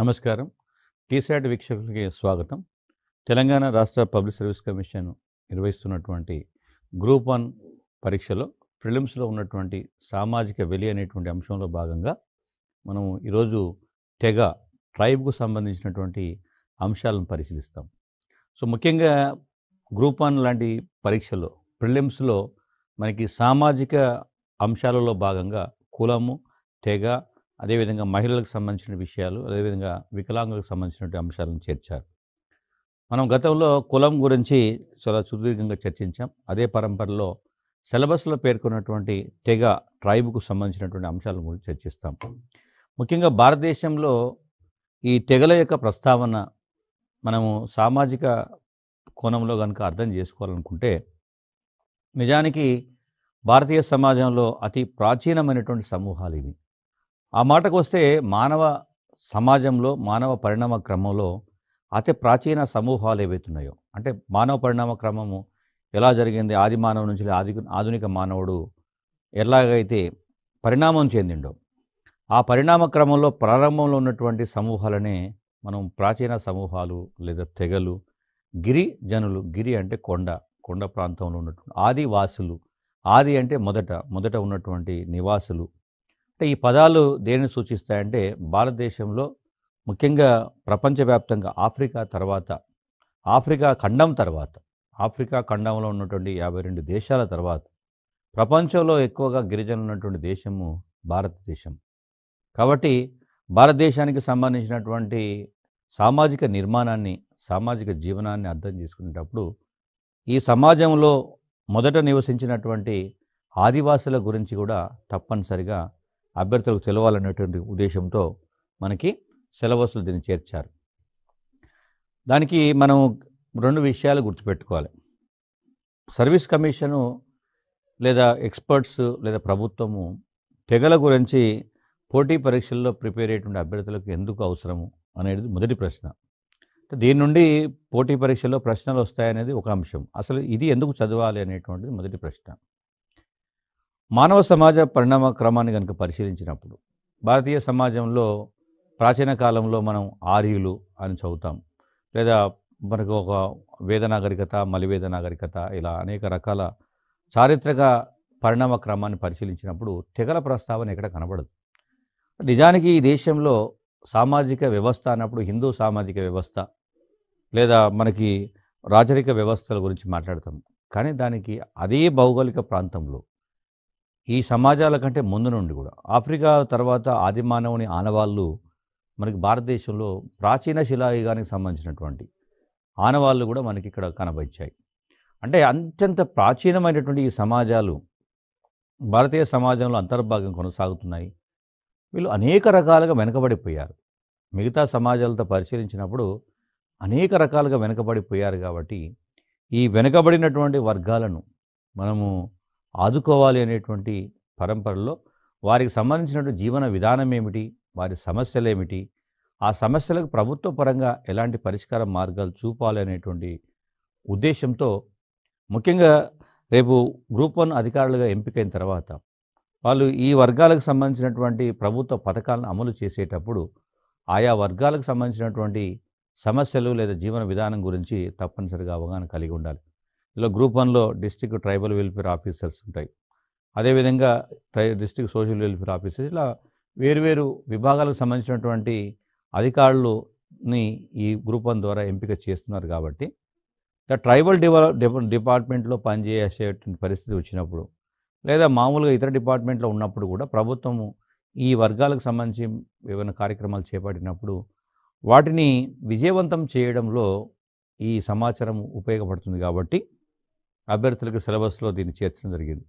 నమస్కారం టీసాట్ వీక్షకులకి స్వాగతం తెలంగాణ రాష్ట్ర పబ్లిక్ సర్వీస్ కమిషన్ నిర్వహిస్తున్నటువంటి గ్రూప్ వన్ పరీక్షలో ప్రిలిమ్స్లో ఉన్నటువంటి సామాజిక వెలి అనేటువంటి అంశంలో భాగంగా మనం ఈరోజు తెగ ట్రైబ్కు సంబంధించినటువంటి అంశాలను పరిశీలిస్తాం సో ముఖ్యంగా గ్రూప్ వన్ లాంటి పరీక్షలో ప్రిలిమ్స్లో మనకి సామాజిక అంశాలలో భాగంగా కులము తెగ అదేవిధంగా మహిళలకు సంబంధించిన విషయాలు అదేవిధంగా వికలాంగులకు సంబంధించినటువంటి అంశాలను చేర్చారు మనం గతంలో కులం గురించి చాలా సుదీర్ఘంగా చర్చించాం అదే పరంపరలో సిలబస్లో పేర్కొన్నటువంటి తెగ ట్రైబ్కు సంబంధించినటువంటి అంశాల గురించి చర్చిస్తాం ముఖ్యంగా భారతదేశంలో ఈ తెగల యొక్క ప్రస్తావన మనము సామాజిక కోణంలో కనుక అర్థం చేసుకోవాలనుకుంటే నిజానికి భారతీయ సమాజంలో అతి ప్రాచీనమైనటువంటి సమూహాలు ఇవి ఆ మాటకు వస్తే మానవ సమాజంలో మానవ పరిణామ క్రమంలో అతి ప్రాచీన సమూహాలు ఏవైతున్నాయో అంటే మానవ పరిణామ క్రమము ఎలా జరిగింది ఆది మానవు నుంచి ఆది ఆధునిక మానవుడు ఎలాగైతే పరిణామం చెందిండో ఆ పరిణామ క్రమంలో ప్రారంభంలో ఉన్నటువంటి సమూహాలనే మనం ప్రాచీన సమూహాలు లేదా తెగలు గిరి జనులు గిరి అంటే కొండ కొండ ప్రాంతంలో ఉన్నటువంటి ఆదివాసులు ఆది అంటే మొదట మొదట ఉన్నటువంటి నివాసులు అంటే ఈ పదాలు దేనిని సూచిస్తాయంటే భారతదేశంలో ముఖ్యంగా ప్రపంచవ్యాప్తంగా ఆఫ్రికా తర్వాత ఆఫ్రికా ఖండం తర్వాత ఆఫ్రికా ఖండంలో ఉన్నటువంటి యాభై రెండు దేశాల తర్వాత ప్రపంచంలో ఎక్కువగా గిరిజనులు ఉన్నటువంటి దేశము భారతదేశం కాబట్టి భారతదేశానికి సంబంధించినటువంటి సామాజిక నిర్మాణాన్ని సామాజిక జీవనాన్ని అర్థం చేసుకునేటప్పుడు ఈ సమాజంలో మొదట నివసించినటువంటి ఆదివాసుల గురించి కూడా తప్పనిసరిగా అభ్యర్థులకు తెలవాలనేటువంటి ఉద్దేశంతో మనకి సిలబస్లు దీన్ని చేర్చారు దానికి మనం రెండు విషయాలు గుర్తుపెట్టుకోవాలి సర్వీస్ కమిషను లేదా ఎక్స్పర్ట్స్ లేదా ప్రభుత్వము తెగల గురించి పోటీ పరీక్షల్లో ప్రిపేర్ అయ్యేటువంటి అభ్యర్థులకు ఎందుకు అవసరము అనేది మొదటి ప్రశ్న దీని నుండి పోటీ పరీక్షల్లో ప్రశ్నలు వస్తాయనేది ఒక అంశం అసలు ఇది ఎందుకు చదవాలి అనేటువంటిది మొదటి ప్రశ్న మానవ సమాజ పరిణామ క్రమాన్ని కనుక పరిశీలించినప్పుడు భారతీయ సమాజంలో ప్రాచీన కాలంలో మనం ఆర్యులు అని చదువుతాం లేదా మనకు ఒక వేద నాగరికత మలివేద నాగరికత ఇలా అనేక రకాల చారిత్రక పరిణామ క్రమాన్ని పరిశీలించినప్పుడు తెగల ప్రస్తావన ఇక్కడ కనబడదు నిజానికి ఈ దేశంలో సామాజిక వ్యవస్థ అన్నప్పుడు హిందూ సామాజిక వ్యవస్థ లేదా మనకి రాజరిక వ్యవస్థల గురించి మాట్లాడతాం కానీ దానికి అదే భౌగోళిక ప్రాంతంలో ఈ సమాజాల కంటే ముందు నుండి కూడా ఆఫ్రికా తర్వాత ఆదిమానవుని ఆనవాళ్ళు మనకి భారతదేశంలో ప్రాచీన శిలాయుగానికి సంబంధించినటువంటి ఆనవాళ్ళు కూడా మనకి ఇక్కడ కనబచ్చాయి అంటే అత్యంత ప్రాచీనమైనటువంటి ఈ సమాజాలు భారతీయ సమాజంలో అంతర్భాగం కొనసాగుతున్నాయి వీళ్ళు అనేక రకాలుగా వెనకబడిపోయారు మిగతా సమాజాలతో పరిశీలించినప్పుడు అనేక రకాలుగా వెనకబడిపోయారు కాబట్టి ఈ వెనుకబడినటువంటి వర్గాలను మనము ఆదుకోవాలి అనేటువంటి పరంపరలో వారికి సంబంధించినటువంటి జీవన విధానం ఏమిటి వారి సమస్యలు ఏమిటి ఆ సమస్యలకు ప్రభుత్వ పరంగా ఎలాంటి పరిష్కార మార్గాలు చూపాలి అనేటువంటి ఉద్దేశంతో ముఖ్యంగా రేపు గ్రూప్ వన్ అధికారులుగా ఎంపికైన తర్వాత వాళ్ళు ఈ వర్గాలకు సంబంధించినటువంటి ప్రభుత్వ పథకాలను అమలు చేసేటప్పుడు ఆయా వర్గాలకు సంబంధించినటువంటి సమస్యలు లేదా జీవన విధానం గురించి తప్పనిసరిగా అవగాహన కలిగి ఉండాలి ఇలా గ్రూప్ వన్లో డిస్టిక్ ట్రైబల్ వెల్ఫేర్ ఆఫీసర్స్ ఉంటాయి అదేవిధంగా tribal district social welfare officers ఇలా వేరువేరు విభాగాలకు సంబంధించినటువంటి అధికారులుని ఈ గ్రూప్ వన్ ద్వారా ఎంపిక చేస్తున్నారు కాబట్టి ట్రైబల్ డెవలప్ డిపార్ట్మెంట్లో పనిచేసేటువంటి పరిస్థితి వచ్చినప్పుడు లేదా మామూలుగా ఇతర డిపార్ట్మెంట్లో ఉన్నప్పుడు కూడా ప్రభుత్వము ఈ వర్గాలకు సంబంధించి ఏమైనా కార్యక్రమాలు చేపట్టినప్పుడు వాటిని విజయవంతం చేయడంలో ఈ సమాచారం ఉపయోగపడుతుంది కాబట్టి అభ్యర్థులకు సిలబస్లో దీన్ని చేర్చడం జరిగింది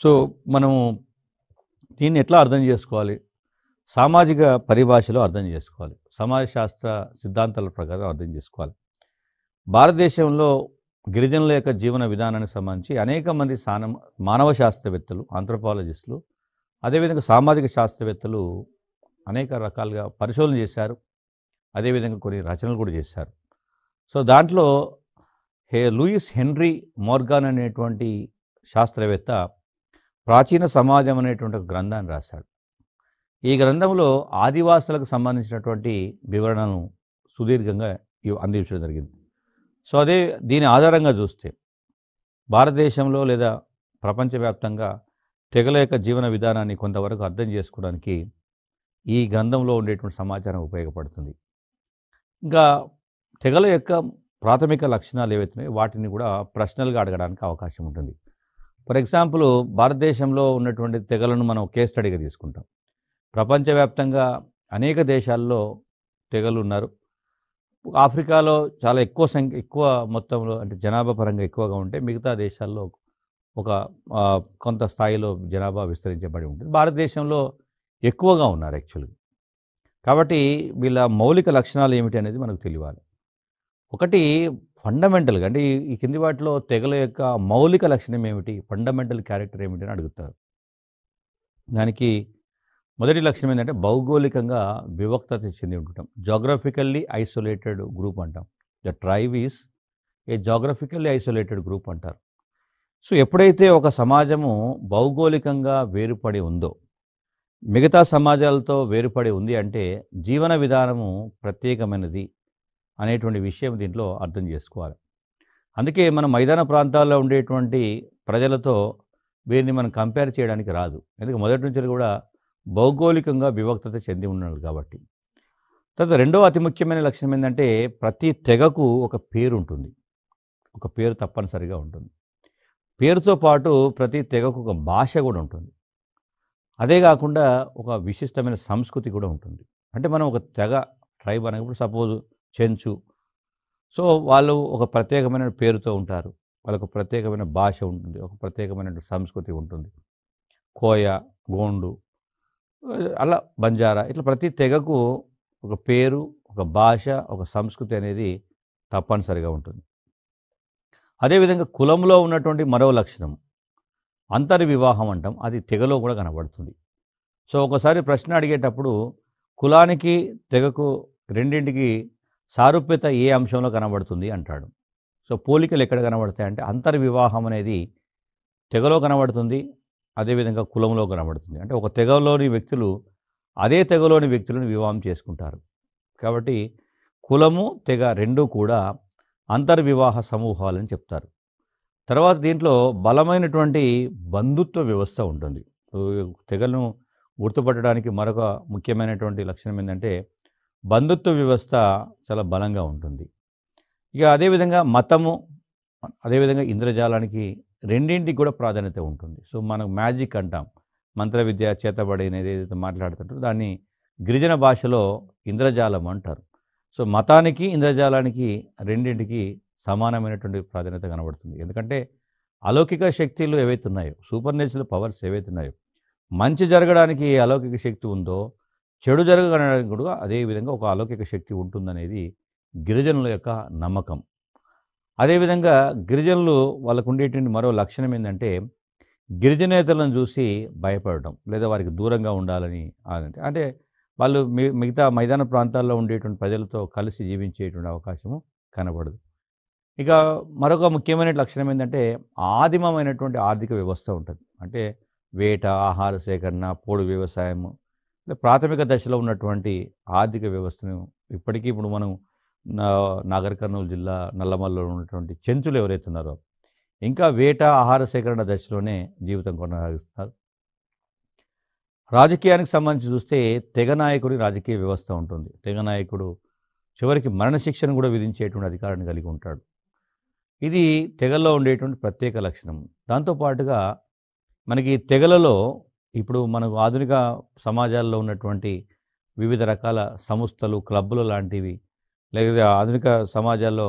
సో hmm. మనము దీన్ని ఎట్లా అర్థం చేసుకోవాలి సామాజిక పరిభాషలో అర్థం చేసుకోవాలి సమాజ శాస్త్ర సిద్ధాంతాల ప్రకారం అర్థం చేసుకోవాలి భారతదేశంలో గిరిజనుల యొక్క జీవన విధానానికి సంబంధించి అనేక మంది సాన మానవ శాస్త్రవేత్తలు ఆంథ్రపాలజిస్టులు అదేవిధంగా సామాజిక శాస్త్రవేత్తలు అనేక రకాలుగా పరిశోధన చేశారు అదేవిధంగా కొన్ని రచనలు కూడా చేశారు సో దాంట్లో హే లూయిస్ హెన్రీ మోర్గాన్ అనేటువంటి శాస్త్రవేత్త ప్రాచీన సమాజం అనేటువంటి గ్రంథాన్ని రాశాడు ఈ గ్రంథంలో ఆదివాసులకు సంబంధించినటువంటి వివరణను సుదీర్ఘంగా అందించడం జరిగింది సో అదే దీని ఆధారంగా చూస్తే భారతదేశంలో లేదా ప్రపంచవ్యాప్తంగా తెగల యొక్క జీవన విధానాన్ని కొంతవరకు అర్థం చేసుకోవడానికి ఈ గ్రంథంలో ఉండేటువంటి సమాచారం ఉపయోగపడుతుంది ఇంకా తెగల యొక్క ప్రాథమిక లక్షణాలు ఏవైతున్నాయో వాటిని కూడా ప్రశ్నలుగా అడగడానికి అవకాశం ఉంటుంది ఫర్ ఎగ్జాంపుల్ భారతదేశంలో ఉన్నటువంటి తెగలను మనం కేస్ స్టడీగా తీసుకుంటాం ప్రపంచవ్యాప్తంగా అనేక దేశాల్లో తెగలు ఉన్నారు ఆఫ్రికాలో చాలా ఎక్కువ సంఖ్య ఎక్కువ మొత్తంలో అంటే జనాభా పరంగా ఎక్కువగా ఉంటే మిగతా దేశాల్లో ఒక కొంత స్థాయిలో జనాభా విస్తరించబడి ఉంటుంది భారతదేశంలో ఎక్కువగా ఉన్నారు యాక్చువల్గా కాబట్టి వీళ్ళ మౌలిక లక్షణాలు ఏమిటి అనేది మనకు తెలియాలి ఒకటి ఫండమెంటల్గా అంటే ఈ కింది వాటిలో తెగల యొక్క మౌలిక లక్షణం ఏమిటి ఫండమెంటల్ క్యారెక్టర్ ఏమిటి అని అడుగుతారు దానికి మొదటి లక్షణం ఏంటంటే భౌగోళికంగా వివక్త చెంది ఉంటాం జాగ్రఫికల్లీ ఐసోలేటెడ్ గ్రూప్ అంటాం the tribe is a geographically isolated group అంటారు సో ఎప్పుడైతే ఒక సమాజము భౌగోళికంగా వేరుపడి ఉందో మిగతా సమాజాలతో వేరుపడి ఉంది అంటే జీవన విధానము ప్రత్యేకమైనది అనేటువంటి విషయం దీంట్లో అర్థం చేసుకోవాలి అందుకే మనం మైదాన ప్రాంతాల్లో ఉండేటువంటి ప్రజలతో వీరిని మనం కంపేర్ చేయడానికి రాదు ఎందుకంటే మొదటి నుంచి కూడా భౌగోళికంగా వివక్తత చెంది ఉన్నాడు కాబట్టి తర్వాత రెండో అతి ముఖ్యమైన లక్షణం ఏంటంటే ప్రతి తెగకు ఒక పేరు ఉంటుంది ఒక పేరు తప్పనిసరిగా ఉంటుంది పేరుతో పాటు ప్రతి తెగకు ఒక భాష కూడా ఉంటుంది అదే కాకుండా ఒక విశిష్టమైన సంస్కృతి కూడా ఉంటుంది అంటే మనం ఒక తెగ ట్రైబ్ అనేప్పుడు సపోజ్ చెంచు సో వాళ్ళు ఒక ప్రత్యేకమైన పేరుతో ఉంటారు వాళ్ళకు ప్రత్యేకమైన భాష ఉంటుంది ఒక ప్రత్యేకమైన సంస్కృతి ఉంటుంది కోయ గోండు అలా బంజారా ఇట్లా ప్రతి తెగకు ఒక పేరు ఒక భాష ఒక సంస్కృతి అనేది తప్పనిసరిగా ఉంటుంది అదేవిధంగా కులంలో ఉన్నటువంటి మరో లక్షణం అంతర్ వివాహం అంటాం అది తెగలో కూడా కనబడుతుంది సో ఒకసారి ప్రశ్న అడిగేటప్పుడు కులానికి తెగకు రెండింటికి సారూప్యత ఏ అంశంలో కనబడుతుంది అంటాడు సో పోలికలు ఎక్కడ కనబడతాయి అంటే అంతర్వివాహం అనేది తెగలో కనబడుతుంది అదేవిధంగా కులంలో కనబడుతుంది అంటే ఒక తెగలోని వ్యక్తులు అదే తెగలోని వ్యక్తులను వివాహం చేసుకుంటారు కాబట్టి కులము తెగ రెండూ కూడా అంతర్వివాహ సమూహాలని చెప్తారు తర్వాత దీంట్లో బలమైనటువంటి బంధుత్వ వ్యవస్థ ఉంటుంది తెగలను గుర్తుపట్టడానికి మరొక ముఖ్యమైనటువంటి లక్షణం ఏంటంటే బంధుత్వ వ్యవస్థ చాలా బలంగా ఉంటుంది ఇక అదేవిధంగా మతము అదేవిధంగా ఇంద్రజాలానికి రెండింటికి కూడా ప్రాధాన్యత ఉంటుంది సో మనం మ్యాజిక్ అంటాం మంత్ర విద్య చేతబడి అనేది ఏదైతే మాట్లాడుతుంటారో దాన్ని గిరిజన భాషలో ఇంద్రజాలం అంటారు సో మతానికి ఇంద్రజాలానికి రెండింటికి సమానమైనటువంటి ప్రాధాన్యత కనబడుతుంది ఎందుకంటే అలౌకిక శక్తులు ఏవైతే ఉన్నాయో సూపర్ నేచురల్ పవర్స్ ఏవైతే ఉన్నాయో మంచి జరగడానికి అలౌకిక శక్తి ఉందో చెడు జరగడానికి కూడా అదేవిధంగా ఒక అలౌకిక శక్తి ఉంటుందనేది గిరిజనుల యొక్క నమ్మకం అదేవిధంగా గిరిజనులు వాళ్ళకు ఉండేటువంటి మరో లక్షణం ఏంటంటే గిరిజనేతలను చూసి భయపడటం లేదా వారికి దూరంగా ఉండాలని అంటే అంటే వాళ్ళు మిగతా మైదాన ప్రాంతాల్లో ఉండేటువంటి ప్రజలతో కలిసి జీవించేటువంటి అవకాశము కనబడదు ఇక మరొక ముఖ్యమైన లక్షణం ఏంటంటే ఆదిమమైనటువంటి ఆర్థిక వ్యవస్థ ఉంటుంది అంటే వేట ఆహార సేకరణ పోడు వ్యవసాయము ప్రాథమిక దశలో ఉన్నటువంటి ఆర్థిక వ్యవస్థను ఇప్పటికీ ఇప్పుడు మనం నాగర్ కర్నూలు జిల్లా నల్లమల్లో ఉన్నటువంటి చెంచులు ఎవరైతే ఉన్నారో ఇంకా వేట ఆహార సేకరణ దశలోనే జీవితం కొనసాగిస్తున్నారు రాజకీయానికి సంబంధించి చూస్తే తెగ నాయకుడి రాజకీయ వ్యవస్థ ఉంటుంది తెగ నాయకుడు చివరికి మరణశిక్షను కూడా విధించేటువంటి అధికారాన్ని కలిగి ఉంటాడు ఇది తెగల్లో ఉండేటువంటి ప్రత్యేక లక్షణం దాంతోపాటుగా మనకి తెగలలో ఇప్పుడు మనకు ఆధునిక సమాజాల్లో ఉన్నటువంటి వివిధ రకాల సంస్థలు క్లబ్బులు లాంటివి లేకపోతే ఆధునిక సమాజాల్లో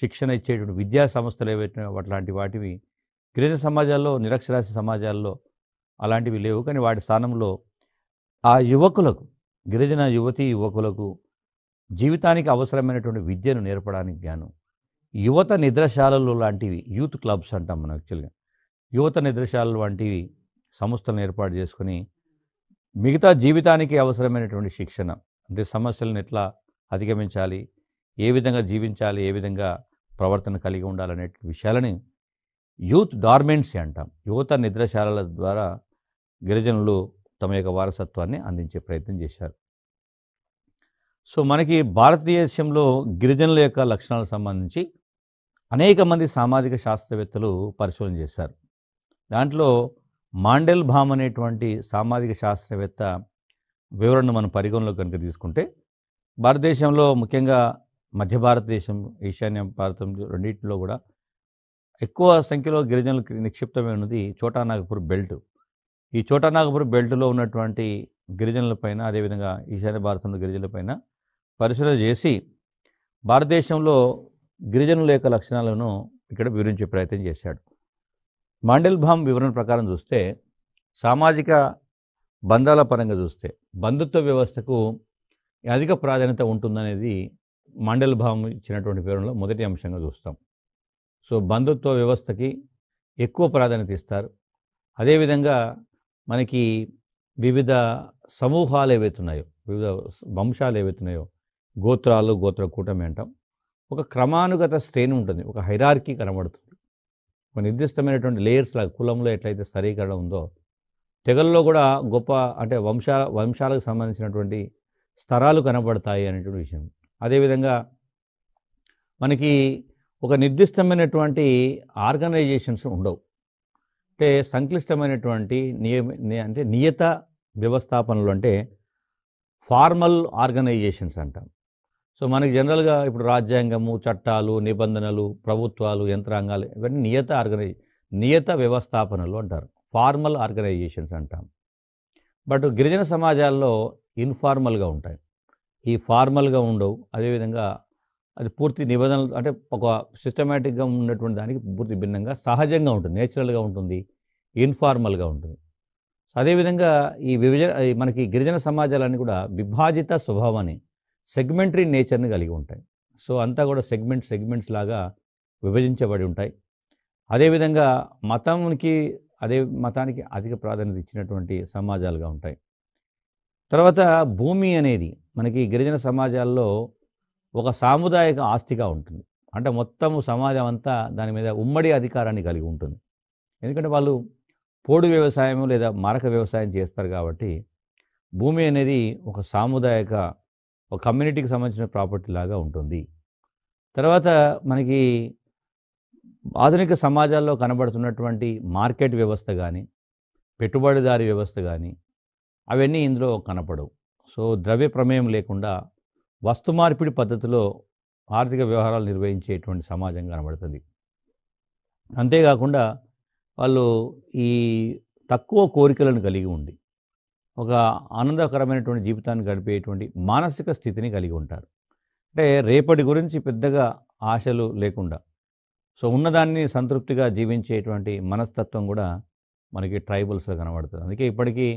శిక్షణ ఇచ్చేటువంటి విద్యా సంస్థలు ఏవైతే అట్లాంటి వాటివి గిరిజన సమాజాల్లో నిరక్షరాస్య సమాజాల్లో అలాంటివి లేవు కానీ వాటి స్థానంలో ఆ యువకులకు గిరిజన యువతి యువకులకు జీవితానికి అవసరమైనటువంటి విద్యను నేర్పడానికి గాను యువత నిద్రశాలలు లాంటివి యూత్ క్లబ్స్ అంటాం మనం యాక్చువల్గా యువత నిద్రశాలలు వంటివి సంస్థలను ఏర్పాటు చేసుకుని మిగతా జీవితానికి అవసరమైనటువంటి శిక్షణ అంటే సమస్యలను ఎట్లా అధిగమించాలి ఏ విధంగా జీవించాలి ఏ విధంగా ప్రవర్తన కలిగి ఉండాలనే విషయాలని యూత్ డార్మెంట్సీ అంటాం యువత నిద్రశాలల ద్వారా గిరిజనులు తమ యొక్క వారసత్వాన్ని అందించే ప్రయత్నం చేశారు సో మనకి భారతదేశంలో గిరిజనుల యొక్క లక్షణాలకు సంబంధించి అనేక మంది సామాజిక శాస్త్రవేత్తలు పరిశోధన చేశారు దాంట్లో మాండెల్ భామ్ అనేటువంటి సామాజిక శాస్త్రవేత్త వివరణను మనం పరిగణలోకి కనుక తీసుకుంటే భారతదేశంలో ముఖ్యంగా మధ్య భారతదేశం ఈశాన్య భారతం రెండింటిలో కూడా ఎక్కువ సంఖ్యలో గిరిజనులు నిక్షిప్తమై ఉన్నది చోటానాగపూర్ బెల్ట్ ఈ చోటానాగపూర్ బెల్ట్లో ఉన్నటువంటి గిరిజనుల పైన అదేవిధంగా ఈశాన్య భారతంలో గిరిజనుల పైన పరిశీలన చేసి భారతదేశంలో గిరిజనుల యొక్క లక్షణాలను ఇక్కడ వివరించే ప్రయత్నం చేశాడు మాండెల్భామ్ వివరణ ప్రకారం చూస్తే సామాజిక బంధాల పరంగా చూస్తే బంధుత్వ వ్యవస్థకు అధిక ప్రాధాన్యత ఉంటుందనేది భావం ఇచ్చినటువంటి వివరణలో మొదటి అంశంగా చూస్తాం సో బంధుత్వ వ్యవస్థకి ఎక్కువ ప్రాధాన్యత ఇస్తారు అదేవిధంగా మనకి వివిధ సమూహాలు ఏవైతున్నాయో వివిధ వంశాలు ఏవైతున్నాయో గోత్రాలు గోత్ర కూటమి అంటాం ఒక క్రమానుగత శ్రేణి ఉంటుంది ఒక హైరార్కీ కనబడుతుంది నిర్దిష్టమైనటువంటి లేయర్స్ లాగా కులంలో ఎట్లయితే స్థరీకరణ ఉందో తెగల్లో కూడా గొప్ప అంటే వంశ వంశాలకు సంబంధించినటువంటి స్థరాలు కనబడతాయి అనేటువంటి విషయం అదేవిధంగా మనకి ఒక నిర్దిష్టమైనటువంటి ఆర్గనైజేషన్స్ ఉండవు అంటే సంక్లిష్టమైనటువంటి నియమ అంటే నియత వ్యవస్థాపనలు అంటే ఫార్మల్ ఆర్గనైజేషన్స్ అంటాం సో మనకి జనరల్గా ఇప్పుడు రాజ్యాంగము చట్టాలు నిబంధనలు ప్రభుత్వాలు యంత్రాంగాలు ఇవన్నీ నియత ఆర్గనైజ్ నియత వ్యవస్థాపనలు అంటారు ఫార్మల్ ఆర్గనైజేషన్స్ అంటాం బట్ గిరిజన సమాజాల్లో ఇన్ఫార్మల్గా ఉంటాయి ఈ ఫార్మల్గా ఉండవు అదేవిధంగా అది పూర్తి నిబంధనలు అంటే ఒక సిస్టమేటిక్గా ఉన్నటువంటి దానికి పూర్తి భిన్నంగా సహజంగా ఉంటుంది నేచురల్గా ఉంటుంది ఇన్ఫార్మల్గా ఉంటుంది అదేవిధంగా ఈ విభజన మనకి గిరిజన సమాజాలన్నీ కూడా విభాజిత స్వభావాన్ని సెగ్మెంటరీ నేచర్ని కలిగి ఉంటాయి సో అంతా కూడా సెగ్మెంట్ సెగ్మెంట్స్ లాగా విభజించబడి ఉంటాయి అదేవిధంగా మతంకి అదే మతానికి అధిక ప్రాధాన్యత ఇచ్చినటువంటి సమాజాలుగా ఉంటాయి తర్వాత భూమి అనేది మనకి గిరిజన సమాజాల్లో ఒక సాముదాయక ఆస్తిగా ఉంటుంది అంటే మొత్తము సమాజం అంతా దాని మీద ఉమ్మడి అధికారాన్ని కలిగి ఉంటుంది ఎందుకంటే వాళ్ళు పోడు వ్యవసాయం లేదా మరక వ్యవసాయం చేస్తారు కాబట్టి భూమి అనేది ఒక సాముదాయక ఒక కమ్యూనిటీకి సంబంధించిన ప్రాపర్టీ లాగా ఉంటుంది తర్వాత మనకి ఆధునిక సమాజాల్లో కనబడుతున్నటువంటి మార్కెట్ వ్యవస్థ కానీ పెట్టుబడిదారి వ్యవస్థ కానీ అవన్నీ ఇందులో కనపడవు సో ద్రవ్య ప్రమేయం లేకుండా వస్తు మార్పిడి పద్ధతిలో ఆర్థిక వ్యవహారాలు నిర్వహించేటువంటి సమాజం కనబడుతుంది అంతేకాకుండా వాళ్ళు ఈ తక్కువ కోరికలను కలిగి ఉండి ఒక ఆనందకరమైనటువంటి జీవితాన్ని గడిపేటువంటి మానసిక స్థితిని కలిగి ఉంటారు అంటే రేపటి గురించి పెద్దగా ఆశలు లేకుండా సో ఉన్నదాన్ని సంతృప్తిగా జీవించేటువంటి మనస్తత్వం కూడా మనకి ట్రైబల్స్లో కనబడుతుంది అందుకే ఇప్పటికీ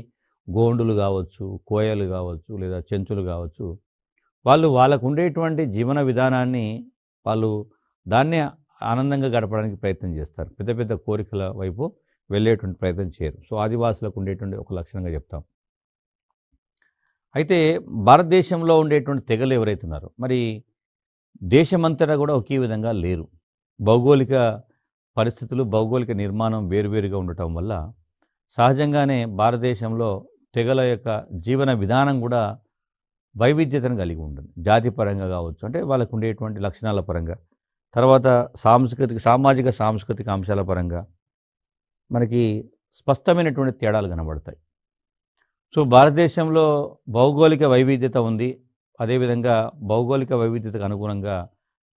గోండులు కావచ్చు కోయలు కావచ్చు లేదా చెంచులు కావచ్చు వాళ్ళు వాళ్ళకు ఉండేటువంటి జీవన విధానాన్ని వాళ్ళు దాన్నే ఆనందంగా గడపడానికి ప్రయత్నం చేస్తారు పెద్ద పెద్ద కోరికల వైపు వెళ్ళేటువంటి ప్రయత్నం చేయరు సో ఆదివాసులకు ఉండేటువంటి ఒక లక్షణంగా చెప్తాం అయితే భారతదేశంలో ఉండేటువంటి తెగలు ఎవరైతున్నారో మరి దేశమంతటా కూడా ఒకే విధంగా లేరు భౌగోళిక పరిస్థితులు భౌగోళిక నిర్మాణం వేరువేరుగా ఉండటం వల్ల సహజంగానే భారతదేశంలో తెగల యొక్క జీవన విధానం కూడా వైవిధ్యతను కలిగి ఉంటుంది జాతి పరంగా కావచ్చు అంటే వాళ్ళకు ఉండేటువంటి లక్షణాల పరంగా తర్వాత సాంస్కృతిక సామాజిక సాంస్కృతిక అంశాల పరంగా మనకి స్పష్టమైనటువంటి తేడాలు కనబడతాయి సో భారతదేశంలో భౌగోళిక వైవిధ్యత ఉంది అదేవిధంగా భౌగోళిక వైవిధ్యతకు అనుగుణంగా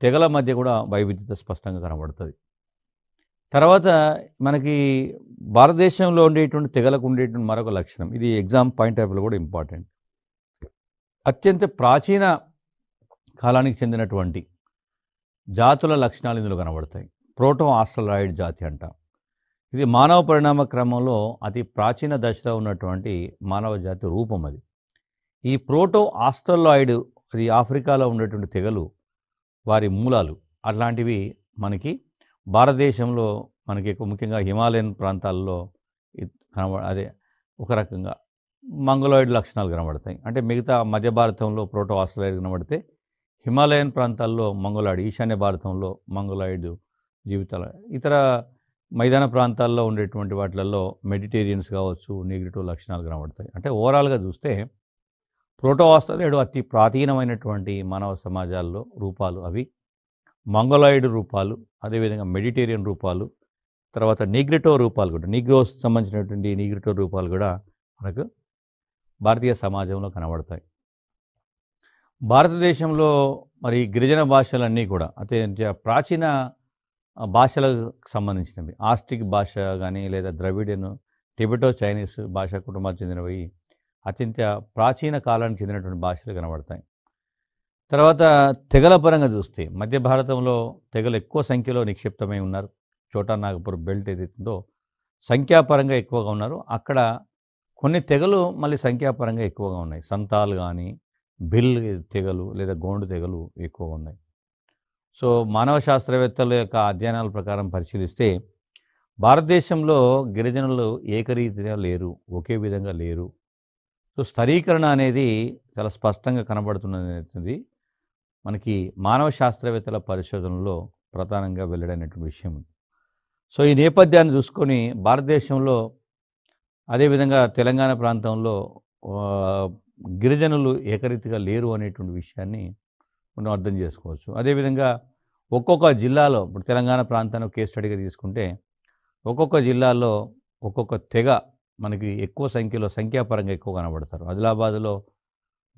తెగల మధ్య కూడా వైవిధ్యత స్పష్టంగా కనబడుతుంది తర్వాత మనకి భారతదేశంలో ఉండేటువంటి తెగలకు ఉండేటువంటి మరొక లక్షణం ఇది ఎగ్జామ్ పాయింట్ వ్యూ కూడా ఇంపార్టెంట్ అత్యంత ప్రాచీన కాలానికి చెందినటువంటి జాతుల లక్షణాలు ఇందులో కనబడతాయి ప్రోటో ఆస్ట్రలాయిడ్ జాతి అంటాం ఇది మానవ పరిణామ క్రమంలో అతి ప్రాచీన దశలో ఉన్నటువంటి మానవ జాతి రూపం అది ఈ ప్రోటో ఆస్ట్రలాయిడ్ అది ఆఫ్రికాలో ఉన్నటువంటి తెగలు వారి మూలాలు అట్లాంటివి మనకి భారతదేశంలో మనకి ముఖ్యంగా హిమాలయన్ ప్రాంతాల్లో కనబడ అదే ఒక రకంగా మంగలాయిడ్ లక్షణాలు కనబడతాయి అంటే మిగతా మధ్య భారతంలో ప్రోటో ఆస్ట్రలాయిడ్ కనబడితే హిమాలయన్ ప్రాంతాల్లో మంగలాయిడ్ ఈశాన్య భారతంలో మంగలాయిడ్ జీవితాలు ఇతర మైదాన ప్రాంతాల్లో ఉండేటువంటి వాటిలలో మెడిటేరియన్స్ కావచ్చు నెగిటివ్ లక్షణాలు కనబడతాయి అంటే ఓవరాల్గా చూస్తే ప్రోటోవాస్తలేడు అతి ప్రాచీనమైనటువంటి మానవ సమాజాల్లో రూపాలు అవి మంగోలాయిడ్ రూపాలు అదేవిధంగా మెడిటేరియన్ రూపాలు తర్వాత నీగ్రిటో రూపాలు కూడా నీగ్రోస్ సంబంధించినటువంటి నీగ్రిటో రూపాలు కూడా మనకు భారతీయ సమాజంలో కనబడతాయి భారతదేశంలో మరి గిరిజన భాషలన్నీ కూడా అత్యంత ప్రాచీన భాషలకు సంబంధించినవి ఆస్టిక్ భాష కానీ లేదా ద్రవిడియన్ టిబెటో చైనీస్ భాష కుటుంబానికి చెందినవి అత్యంత ప్రాచీన కాలానికి చెందినటువంటి భాషలు కనబడతాయి తర్వాత తెగల పరంగా చూస్తే మధ్య భారతంలో తెగలు ఎక్కువ సంఖ్యలో నిక్షిప్తమై ఉన్నారు చోటా నాగపూర్ బెల్ట్ ఏదైతుందో సంఖ్యాపరంగా ఎక్కువగా ఉన్నారు అక్కడ కొన్ని తెగలు మళ్ళీ సంఖ్యాపరంగా ఎక్కువగా ఉన్నాయి సంతాలు కానీ బిల్ తెగలు లేదా గోండు తెగలు ఎక్కువగా ఉన్నాయి సో మానవ శాస్త్రవేత్తల యొక్క అధ్యయనాల ప్రకారం పరిశీలిస్తే భారతదేశంలో గిరిజనులు ఏకరీతిగా లేరు ఒకే విధంగా లేరు సో స్థరీకరణ అనేది చాలా స్పష్టంగా కనబడుతున్నది మనకి మానవ శాస్త్రవేత్తల పరిశోధనలో ప్రధానంగా వెల్లడైనటువంటి విషయం సో ఈ నేపథ్యాన్ని చూసుకొని భారతదేశంలో అదేవిధంగా తెలంగాణ ప్రాంతంలో గిరిజనులు ఏకరీతిగా లేరు అనేటువంటి విషయాన్ని మనం అర్థం చేసుకోవచ్చు అదేవిధంగా ఒక్కొక్క జిల్లాలో ఇప్పుడు తెలంగాణ ప్రాంతాన్ని కేస్ స్టడీగా తీసుకుంటే ఒక్కొక్క జిల్లాలో ఒక్కొక్క తెగ మనకి ఎక్కువ సంఖ్యలో సంఖ్యాపరంగా ఎక్కువ కనబడతారు ఆదిలాబాద్లో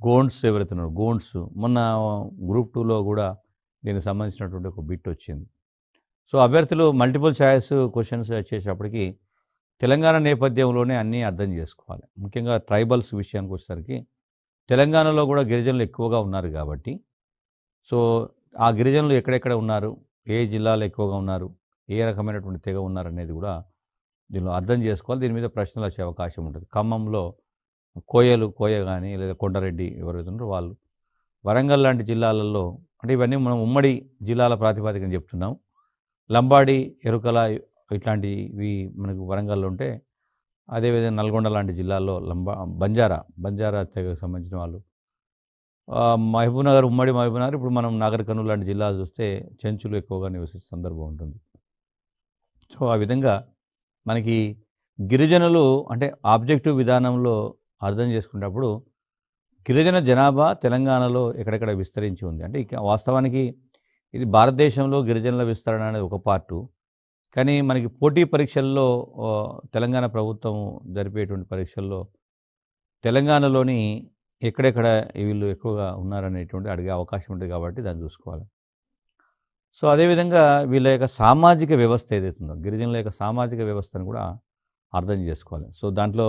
గోండ్స్ ఎవరైతున్నారు గోండ్స్ మొన్న గ్రూప్ టూలో కూడా దీనికి సంబంధించినటువంటి ఒక బిట్ వచ్చింది సో అభ్యర్థులు మల్టిపుల్ ఛాయిస్ క్వశ్చన్స్ వచ్చేసేపటికి తెలంగాణ నేపథ్యంలోనే అన్నీ అర్థం చేసుకోవాలి ముఖ్యంగా ట్రైబల్స్ విషయానికి వచ్చేసరికి తెలంగాణలో కూడా గిరిజనులు ఎక్కువగా ఉన్నారు కాబట్టి సో ఆ గిరిజనులు ఎక్కడెక్కడ ఉన్నారు ఏ జిల్లాలో ఎక్కువగా ఉన్నారు ఏ రకమైనటువంటి తెగ ఉన్నారు అనేది కూడా దీనిలో అర్థం చేసుకోవాలి దీని మీద ప్రశ్నలు వచ్చే అవకాశం ఉంటుంది ఖమ్మంలో కోయలు కోయ కానీ లేదా కొండరెడ్డి ఎవరైతున్నారో వాళ్ళు వరంగల్ లాంటి జిల్లాలలో అంటే ఇవన్నీ మనం ఉమ్మడి జిల్లాల ప్రాతిపదికన చెప్తున్నాం లంబాడి ఎరుకల ఇట్లాంటివి మనకు వరంగల్లో ఉంటే అదేవిధంగా నల్గొండ లాంటి జిల్లాల్లో లంబా బంజారా బంజారా తెగకు సంబంధించిన వాళ్ళు నగర్ ఉమ్మడి నగర్ ఇప్పుడు మనం నాగర్ కర్నూలు లాంటి జిల్లాలు చూస్తే చెంచులు ఎక్కువగా నివసించే సందర్భం ఉంటుంది సో ఆ విధంగా మనకి గిరిజనులు అంటే ఆబ్జెక్టివ్ విధానంలో అర్థం చేసుకునేటప్పుడు గిరిజన జనాభా తెలంగాణలో ఎక్కడెక్కడ విస్తరించి ఉంది అంటే వాస్తవానికి ఇది భారతదేశంలో గిరిజనుల విస్తరణ అనేది ఒక పార్టు కానీ మనకి పోటీ పరీక్షల్లో తెలంగాణ ప్రభుత్వం జరిపేటువంటి పరీక్షల్లో తెలంగాణలోని ఎక్కడెక్కడ వీళ్ళు ఎక్కువగా ఉన్నారనేటువంటి అడిగే అవకాశం ఉంటుంది కాబట్టి దాన్ని చూసుకోవాలి సో అదేవిధంగా వీళ్ళ యొక్క సామాజిక వ్యవస్థ ఏదైతుందో గిరిజనుల యొక్క సామాజిక వ్యవస్థను కూడా అర్థం చేసుకోవాలి సో దాంట్లో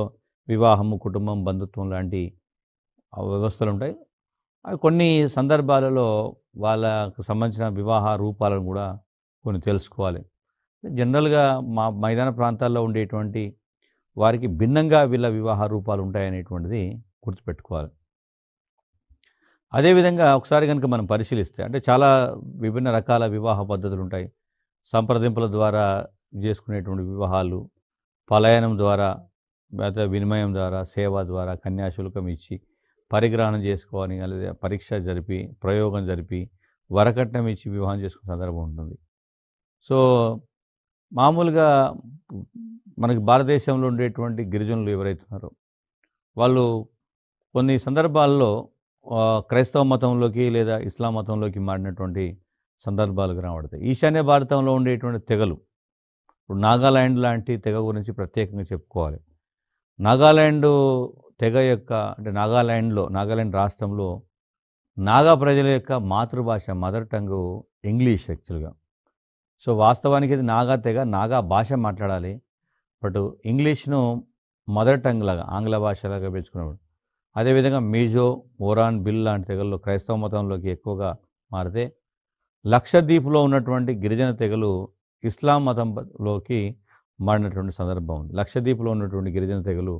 వివాహము కుటుంబం బంధుత్వం లాంటి వ్యవస్థలు ఉంటాయి అవి కొన్ని సందర్భాలలో వాళ్ళకు సంబంధించిన వివాహ రూపాలను కూడా కొన్ని తెలుసుకోవాలి జనరల్గా మా మైదాన ప్రాంతాల్లో ఉండేటువంటి వారికి భిన్నంగా వీళ్ళ వివాహ రూపాలు ఉంటాయనేటువంటిది గుర్తుపెట్టుకోవాలి అదేవిధంగా ఒకసారి కనుక మనం పరిశీలిస్తే అంటే చాలా విభిన్న రకాల వివాహ పద్ధతులు ఉంటాయి సంప్రదింపుల ద్వారా చేసుకునేటువంటి వివాహాలు పలాయనం ద్వారా లేదా వినిమయం ద్వారా సేవ ద్వారా కన్యాశుల్కం ఇచ్చి పరిగ్రహణం చేసుకోవాలి లేదా పరీక్ష జరిపి ప్రయోగం జరిపి వరకట్నం ఇచ్చి వివాహం చేసుకునే సందర్భం ఉంటుంది సో మామూలుగా మనకి భారతదేశంలో ఉండేటువంటి గిరిజనులు ఎవరైతున్నారో వాళ్ళు కొన్ని సందర్భాల్లో క్రైస్తవ మతంలోకి లేదా ఇస్లాం మతంలోకి మారినటువంటి సందర్భాలు కనబడతాయి ఈశాన్య భారతంలో ఉండేటువంటి తెగలు ఇప్పుడు నాగాలాండ్ లాంటి తెగ గురించి ప్రత్యేకంగా చెప్పుకోవాలి నాగాలాండ్ తెగ యొక్క అంటే నాగాలాండ్లో నాగాలాండ్ రాష్ట్రంలో నాగా ప్రజల యొక్క మాతృభాష మదర్ టంగ్ ఇంగ్లీష్ యాక్చువల్గా సో వాస్తవానికి ఇది నాగా తెగ నాగా భాష మాట్లాడాలి బట్ ఇంగ్లీష్ను మదర్ టంగ్ లాగా ఆంగ్ల భాషలాగా పెంచుకున్నప్పుడు అదేవిధంగా మీజో ఓరాన్ బిల్ లాంటి తెగలు క్రైస్తవ మతంలోకి ఎక్కువగా మారితే లక్షద్వీప్లో ఉన్నటువంటి గిరిజన తెగలు ఇస్లాం మతంలోకి మారినటువంటి సందర్భం ఉంది లక్షద్వీప్లో ఉన్నటువంటి గిరిజన తెగలు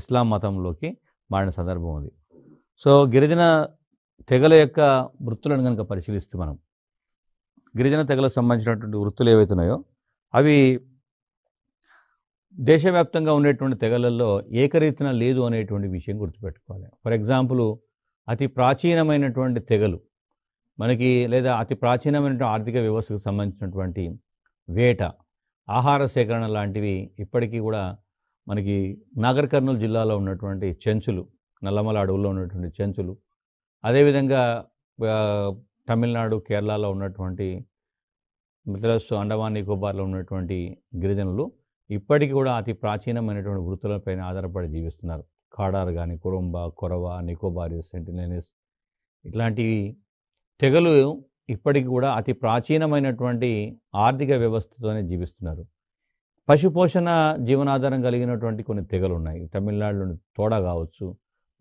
ఇస్లాం మతంలోకి మారిన సందర్భం ఉంది సో గిరిజన తెగల యొక్క వృత్తులను కనుక పరిశీలిస్తే మనం గిరిజన తెగలకు సంబంధించినటువంటి వృత్తులు ఏవైతున్నాయో అవి దేశవ్యాప్తంగా ఉండేటువంటి తెగలల్లో ఏకరీతన లేదు అనేటువంటి విషయం గుర్తుపెట్టుకోవాలి ఫర్ ఎగ్జాంపుల్ అతి ప్రాచీనమైనటువంటి తెగలు మనకి లేదా అతి ప్రాచీనమైనటువంటి ఆర్థిక వ్యవస్థకు సంబంధించినటువంటి వేట ఆహార సేకరణ లాంటివి ఇప్పటికీ కూడా మనకి నాగర్ కర్నూలు జిల్లాలో ఉన్నటువంటి చెంచులు నల్లమల అడవుల్లో ఉన్నటువంటి చెంచులు అదేవిధంగా తమిళనాడు కేరళలో ఉన్నటువంటి మిత్రస్సు అండమాన్ నికోబార్లో ఉన్నటువంటి గిరిజనులు ఇప్పటికీ కూడా అతి ప్రాచీనమైనటువంటి వృత్తులపైన ఆధారపడి జీవిస్తున్నారు కాడారు కానీ కురంబ కొరవ నికోబారిస్ సెంటినెనిస్ ఇట్లాంటి తెగలు ఇప్పటికి కూడా అతి ప్రాచీనమైనటువంటి ఆర్థిక వ్యవస్థతోనే జీవిస్తున్నారు పశుపోషణ జీవనాధారం కలిగినటువంటి కొన్ని తెగలు ఉన్నాయి తమిళనాడులోని తోడ కావచ్చు